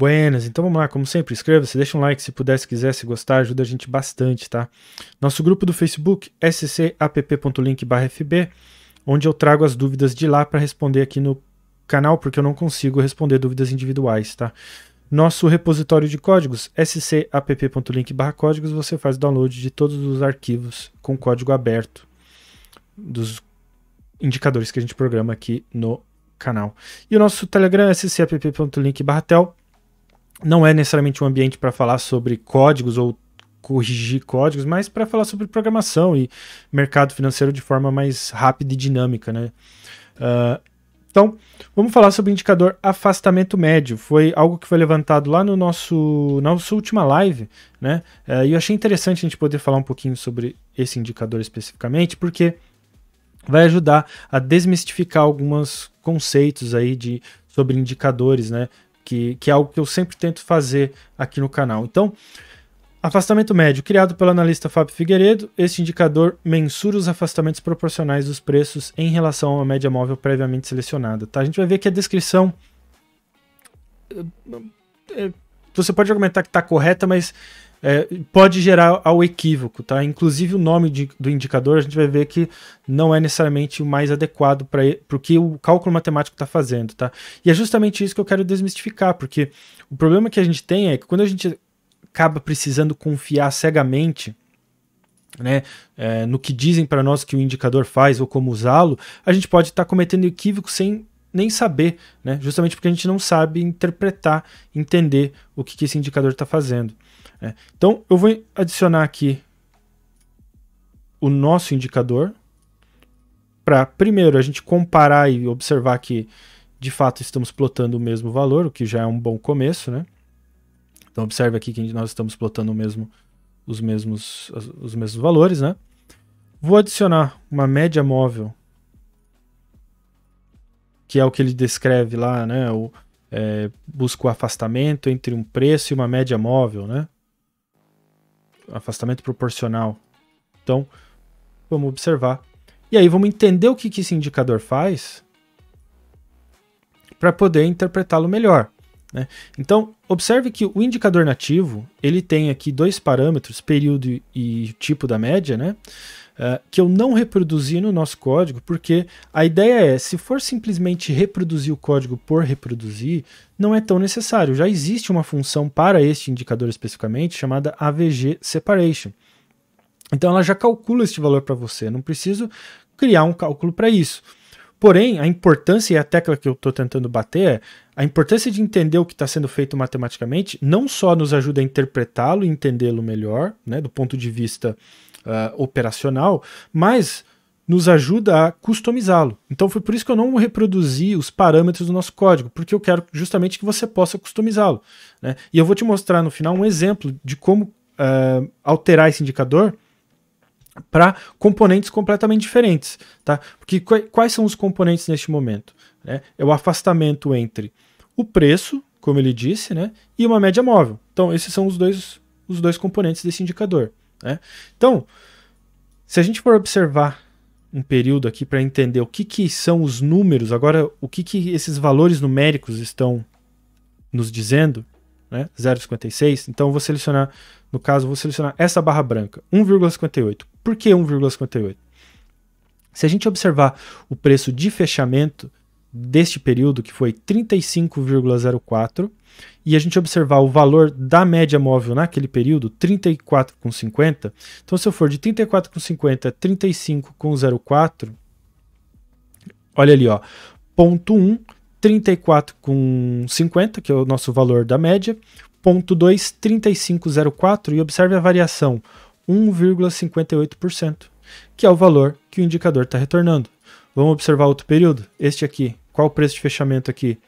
Buenas, então vamos lá, como sempre, inscreva-se, deixa um like se puder, se quiser, se gostar, ajuda a gente bastante, tá? Nosso grupo do Facebook, scapplink onde eu trago as dúvidas de lá para responder aqui no canal, porque eu não consigo responder dúvidas individuais, tá? Nosso repositório de códigos, scapp.link/códigos, você faz o download de todos os arquivos com código aberto dos indicadores que a gente programa aqui no canal. E o nosso Telegram, scapp.link/tel não é necessariamente um ambiente para falar sobre códigos ou corrigir códigos, mas para falar sobre programação e mercado financeiro de forma mais rápida e dinâmica, né? Uh, então, vamos falar sobre o indicador afastamento médio. Foi algo que foi levantado lá no nosso na nossa última live, né? Uh, e eu achei interessante a gente poder falar um pouquinho sobre esse indicador especificamente, porque vai ajudar a desmistificar alguns conceitos aí de sobre indicadores, né? que, que é algo que eu sempre tento fazer aqui no canal. Então, Afastamento médio, criado pelo analista Fábio Figueiredo, este indicador mensura os afastamentos proporcionais dos preços em relação a uma média móvel previamente selecionada. Tá? A gente vai ver que a descrição. Eh, eh, você pode argumentar que está correta, mas é, pode gerar ao equívoco, tá? Inclusive o nome de, do indicador a gente vai ver que não é necessariamente o mais adequado para o que o cálculo matemático está fazendo, tá? E é justamente isso que eu quero desmistificar, porque o problema que a gente tem é que quando a gente acaba precisando confiar cegamente né, é, no que dizem para nós que o indicador faz ou como usá-lo, a gente pode estar tá cometendo equívoco sem nem saber, né? justamente porque a gente não sabe interpretar, entender o que, que esse indicador está fazendo. Né? Então, eu vou adicionar aqui o nosso indicador para, primeiro, a gente comparar e observar que, de fato, estamos plotando o mesmo valor, o que já é um bom começo. Né? Então, observe aqui que nós estamos plotando mesmo, os, mesmos, os mesmos valores. Né? Vou adicionar uma média móvel que é o que ele descreve lá, né? O, é, busca o afastamento entre um preço e uma média móvel, né? Afastamento proporcional. Então, vamos observar. E aí vamos entender o que, que esse indicador faz para poder interpretá-lo melhor. Né? Então, observe que o indicador nativo, ele tem aqui dois parâmetros, período e tipo da média, né? Eh, que eu não reproduzi no nosso código, porque a ideia é, se for simplesmente reproduzir o código por reproduzir, não é tão necessário. Já existe uma função para este indicador especificamente chamada AVG Separation. Então ela já calcula este valor para você, não preciso criar um cálculo para isso. Porém, a importância e a tecla que eu estou tentando bater é a importância de entender o que está sendo feito matematicamente não só nos ajuda a interpretá-lo e entendê-lo melhor, né, do ponto de vista uh, operacional, mas nos ajuda a customizá-lo. Então foi por isso que eu não reproduzi os parâmetros do nosso código, porque eu quero justamente que você possa customizá-lo. Né? E eu vou te mostrar no final um exemplo de como uh, alterar esse indicador para componentes completamente diferentes. Tá? Porque quais são os componentes neste momento? Né? É o afastamento entre o preço, como ele disse, né? e uma média móvel. Então esses são os dois, os dois componentes desse indicador. Né? Então, se a gente for observar um período aqui para entender o que, que são os números, agora o que, que esses valores numéricos estão nos dizendo, né? 0,56, então eu vou selecionar, no caso, vou selecionar essa barra branca, 1,58. Por que 1,58? Se a gente observar o preço de fechamento deste período, que foi 35,04, e a gente observar o valor da média móvel naquele período, 34,50, então se eu for de 34,50 a 35,04, olha ali, ó, ponto 1, 34,50, que é o nosso valor da média, ponto 2, 35,04, e observe a variação, 1,58%, que é o valor que o indicador está retornando. Vamos observar outro período? Este aqui. Qual o preço de fechamento aqui?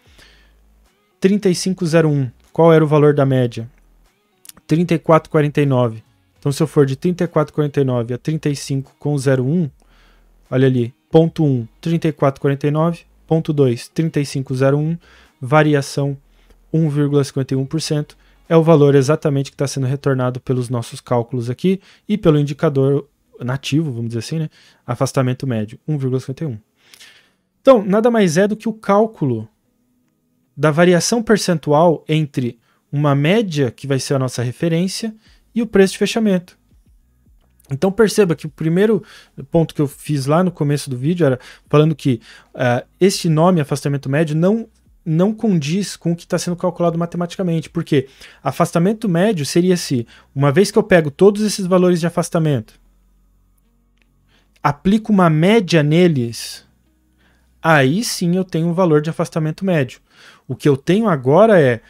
35,01. Qual era o valor da média? 34,49. Então, se eu for de 34,49 a 35,01, olha ali, ponto 1, 34,49, ponto 2, 35,01, variação 1,51%, é o valor exatamente que está sendo retornado pelos nossos cálculos aqui e pelo indicador nativo, vamos dizer assim, né? Afastamento médio, 1,51. Então, nada mais é do que o cálculo da variação percentual entre uma média, que vai ser a nossa referência, e o preço de fechamento. Então perceba que o primeiro ponto que eu fiz lá no começo do vídeo era falando que uh, ah, este nome, afastamento médio, não, não condiz com o que está sendo calculado matematicamente, porque afastamento médio seria se, uma vez que eu pego todos esses valores de afastamento, aplico uma média neles, aí sim eu tenho um valor de afastamento médio. O que eu tenho agora é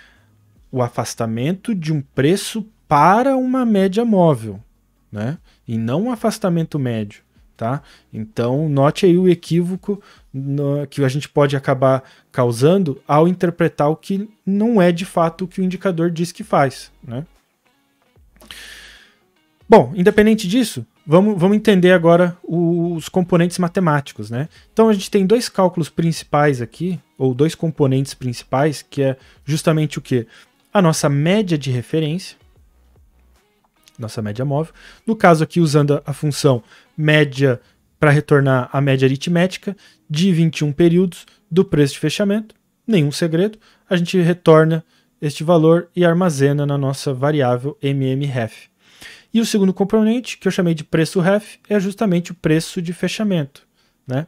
o afastamento de um preço para uma média móvel, né? E não um afastamento médio, tá? Então, note aí o equívoco no, que a gente pode acabar causando ao interpretar o que não é de fato o que o indicador diz que faz, né? Bom, independente disso, Vamos, vamos entender agora os componentes matemáticos, né? Então a gente tem dois cálculos principais aqui, ou dois componentes principais, que é justamente o que? A nossa média de referência, nossa média móvel. No caso aqui, usando a função média para retornar a média aritmética de 21 períodos do preço de fechamento, nenhum segredo, a gente retorna este valor e armazena na nossa variável mmref. E o segundo componente, que eu chamei de preço ref, é justamente o preço de fechamento. Né?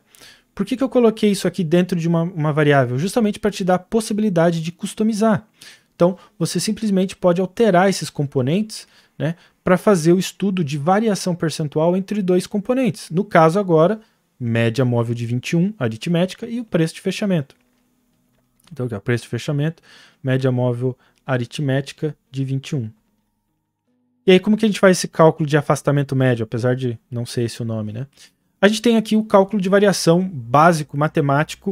Por que, que eu coloquei isso aqui dentro de uma, uma variável? Justamente para te dar a possibilidade de customizar. Então, você simplesmente pode alterar esses componentes né, para fazer o estudo de variação percentual entre dois componentes. No caso agora, média móvel de 21, aritmética, e o preço de fechamento. Então, aqui, preço de fechamento, média móvel aritmética de 21. E aí, como que a gente faz esse cálculo de afastamento médio, apesar de não ser esse o nome, né? A gente tem aqui o cálculo de variação básico, matemático,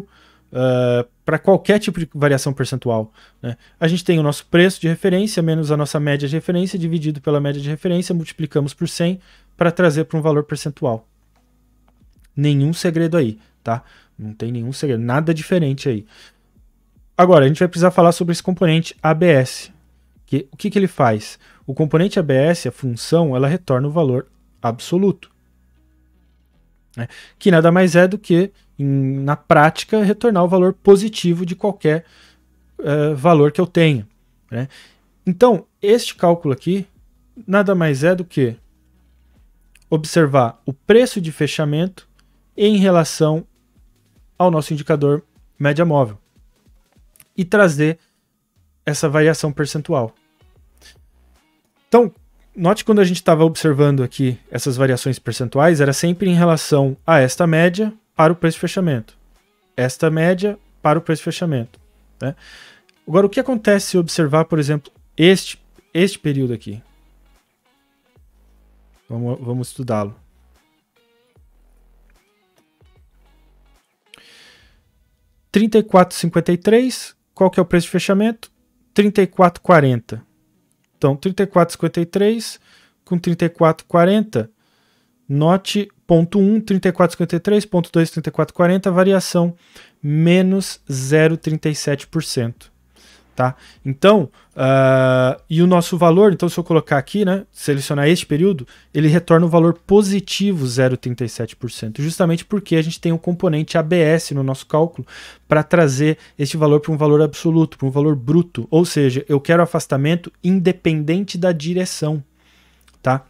uh, eh, para qualquer tipo de variação percentual. Né? A gente tem o nosso preço de referência menos a nossa média de referência, dividido pela média de referência, multiplicamos por 100 para trazer para um valor percentual. Nenhum segredo aí, tá? Não tem nenhum segredo, nada diferente aí. Agora, a gente vai precisar falar sobre esse componente ABS. Que, o que, que ele faz? O componente ABS, a função, ela retorna o valor absoluto, né? que nada mais é do que, em, na prática, retornar o valor positivo de qualquer eh, valor que eu tenha. Né? Então, este cálculo aqui nada mais é do que observar o preço de fechamento em relação ao nosso indicador média móvel e trazer essa variação percentual. Então, note quando a gente estava observando aqui essas variações percentuais, era sempre em relação a esta média para o preço de fechamento. Esta média para o preço de fechamento. Né? Agora, o que acontece se observar, por exemplo, este, este período aqui? Vamos, vamos estudá-lo. R$ 34,53. Qual que é o preço de fechamento? R$ 34,40. Então, 34,53 com 34,40, note ponto 1, 34,53, ponto 2, 34,40, variação menos 0,37% tá? Então, uh, e o nosso valor, então se eu colocar aqui, né, selecionar este período, ele retorna o valor positivo 0,37%, justamente porque a gente tem um componente ABS no nosso cálculo para trazer este valor para um valor absoluto, para um valor bruto, ou seja, eu quero afastamento independente da direção, tá?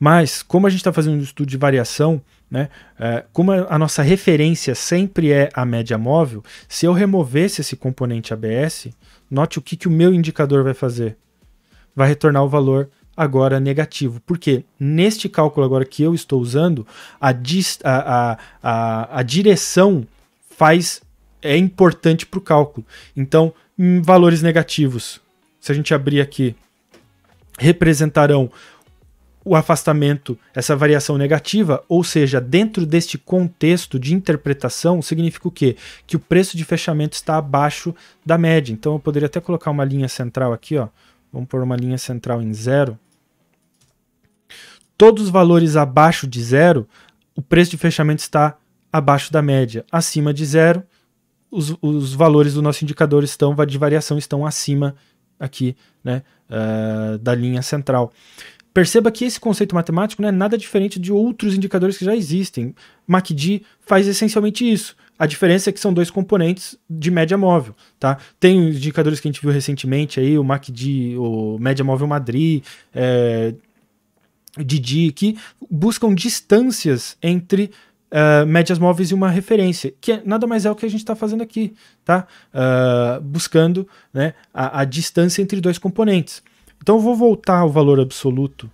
Mas, como a gente está fazendo um estudo de variação, né? É, como a nossa referência sempre é a média móvel, se eu removesse esse componente ABS, note o que, que o meu indicador vai fazer. Vai retornar o valor agora negativo. Porque neste cálculo agora que eu estou usando, a, a, a, a direção faz é importante para o cálculo. Então, hum, valores negativos, se a gente abrir aqui, representarão o afastamento, essa variação negativa, ou seja, dentro deste contexto de interpretação, significa o quê? Que o preço de fechamento está abaixo da média. Então eu poderia até colocar uma linha central aqui, ó. Vamos pôr uma linha central em zero. Todos os valores abaixo de zero, o preço de fechamento está abaixo da média. Acima de zero, os, os valores do nosso indicador estão de variação estão acima aqui, né, uh, da linha central. Perceba que esse conceito matemático não é nada diferente de outros indicadores que já existem. MACD faz essencialmente isso. A diferença é que são dois componentes de média móvel, tá? Tem os indicadores que a gente viu recentemente aí, o MACD, o média móvel Madrid, é, eh, Didi, que buscam distâncias entre Uh, médias móveis e uma referência, que é, nada mais é o que a gente está fazendo aqui, tá? Uh, buscando né, a, a distância entre dois componentes. Então eu vou voltar o valor absoluto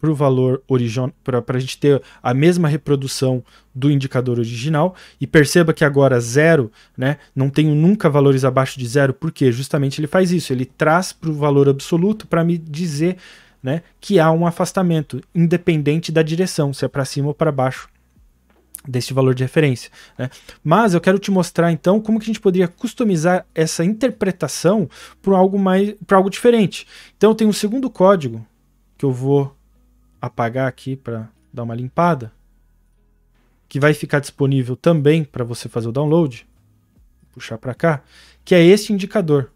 para o valor original, para a gente ter a mesma reprodução do indicador original. E perceba que agora zero, né, não tenho nunca valores abaixo de zero, porque justamente ele faz isso, ele traz para o valor absoluto para me dizer né, que há um afastamento, independente da direção, se é para cima ou para baixo desse valor de referência. Né? Mas eu quero te mostrar então como que a gente poderia customizar essa interpretação para algo mais para algo diferente. Então tem um segundo código que eu vou apagar aqui para dar uma limpada, que vai ficar disponível também para você fazer o download. Puxar para cá, que é esse indicador.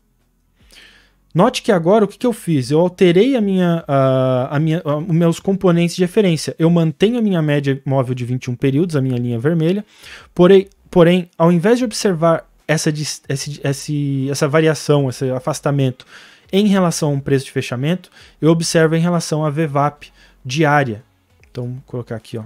Note que agora o que, que eu fiz? Eu alterei a minha, a, a minha, a, os meus componentes de referência. Eu mantenho a minha média móvel de 21 períodos, a minha linha vermelha, porém, porém ao invés de observar essa, esse, esse, essa variação, esse afastamento em relação ao preço de fechamento, eu observo em relação à VWAP diária. Então, vou colocar aqui, ó,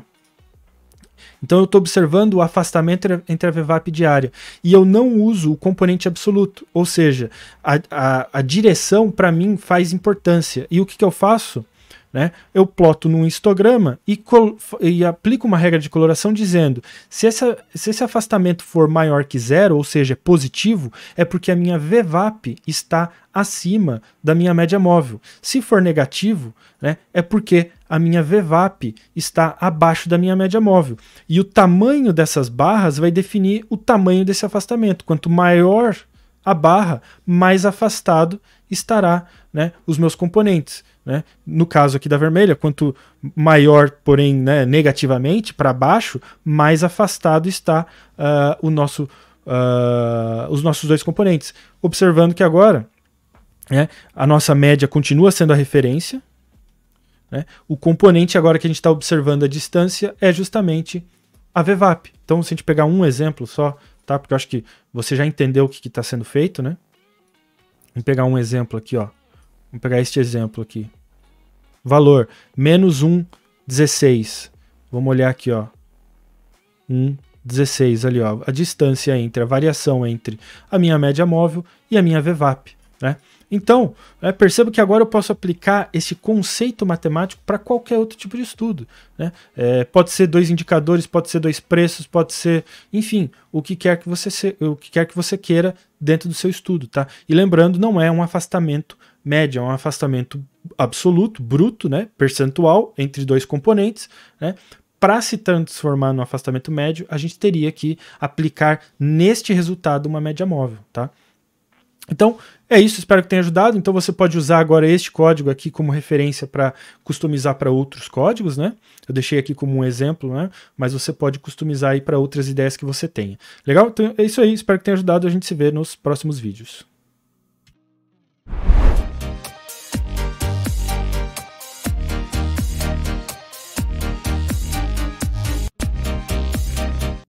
então eu estou observando o afastamento entre a VWAP diária. E eu não uso o componente absoluto, ou seja, a, a, a direção para mim faz importância. E o que, que eu faço? Né? Eu ploto num histograma e, e aplico uma regra de coloração dizendo se, essa, se esse afastamento for maior que zero, ou seja, é positivo, é porque a minha VWAP está acima da minha média móvel. Se for negativo, né, é porque a minha VWAP está abaixo da minha média móvel. E o tamanho dessas barras vai definir o tamanho desse afastamento. Quanto maior a barra, mais afastado estará né, os meus componentes. Né? No caso aqui da vermelha, quanto maior, porém né, negativamente para baixo, mais afastado está uh, o nosso, uh, os nossos dois componentes. Observando que agora né, a nossa média continua sendo a referência. Né? O componente agora que a gente está observando a distância é justamente a VWAP. Então, se a gente pegar um exemplo só, tá? Porque eu acho que você já entendeu o que está sendo feito, né? Vamos pegar um exemplo aqui, ó. Vamos pegar este exemplo aqui. Valor, menos 1, 16. Vamos olhar aqui, ó. 1, 16 ali, ó. A distância entre, a variação entre a minha média móvel e a minha VWAP, né? Então, né, perceba que agora eu posso aplicar esse conceito matemático para qualquer outro tipo de estudo. Né? É, pode ser dois indicadores, pode ser dois preços, pode ser, enfim, o que quer que você se, o que quer que você queira dentro do seu estudo, tá? E lembrando, não é um afastamento médio, é um afastamento absoluto, bruto, né, percentual entre dois componentes, né, para se transformar no afastamento médio, a gente teria que aplicar neste resultado uma média móvel, tá? Então, é isso, espero que tenha ajudado. Então você pode usar agora este código aqui como referência para customizar para outros códigos, né? Eu deixei aqui como um exemplo, né? Mas você pode customizar aí para outras ideias que você tenha. Legal? Então é isso aí, espero que tenha ajudado. A gente se vê nos próximos vídeos.